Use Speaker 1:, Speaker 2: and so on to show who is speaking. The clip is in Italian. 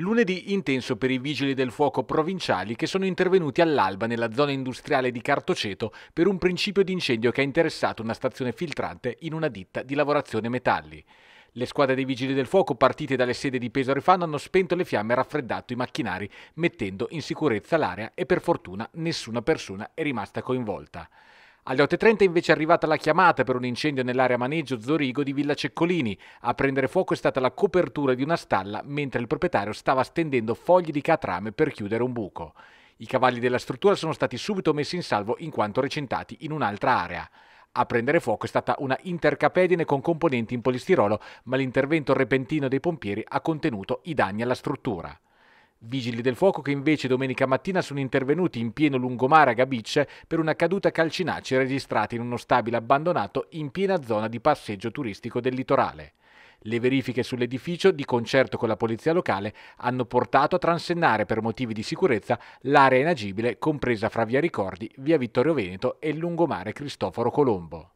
Speaker 1: Lunedì intenso per i vigili del fuoco provinciali che sono intervenuti all'alba nella zona industriale di Cartoceto per un principio di incendio che ha interessato una stazione filtrante in una ditta di lavorazione metalli. Le squadre dei vigili del fuoco partite dalle sede di Pesaro e Fano hanno spento le fiamme e raffreddato i macchinari mettendo in sicurezza l'area e per fortuna nessuna persona è rimasta coinvolta. Alle 8.30 invece è arrivata la chiamata per un incendio nell'area maneggio Zorigo di Villa Ceccolini. A prendere fuoco è stata la copertura di una stalla mentre il proprietario stava stendendo fogli di catrame per chiudere un buco. I cavalli della struttura sono stati subito messi in salvo in quanto recintati in un'altra area. A prendere fuoco è stata una intercapedine con componenti in polistirolo, ma l'intervento repentino dei pompieri ha contenuto i danni alla struttura. Vigili del fuoco che invece domenica mattina sono intervenuti in pieno lungomare a Gabicce per una caduta calcinacci registrata in uno stabile abbandonato in piena zona di passeggio turistico del litorale. Le verifiche sull'edificio, di concerto con la polizia locale, hanno portato a transennare per motivi di sicurezza l'area inagibile compresa fra via Ricordi, via Vittorio Veneto e il lungomare Cristoforo Colombo.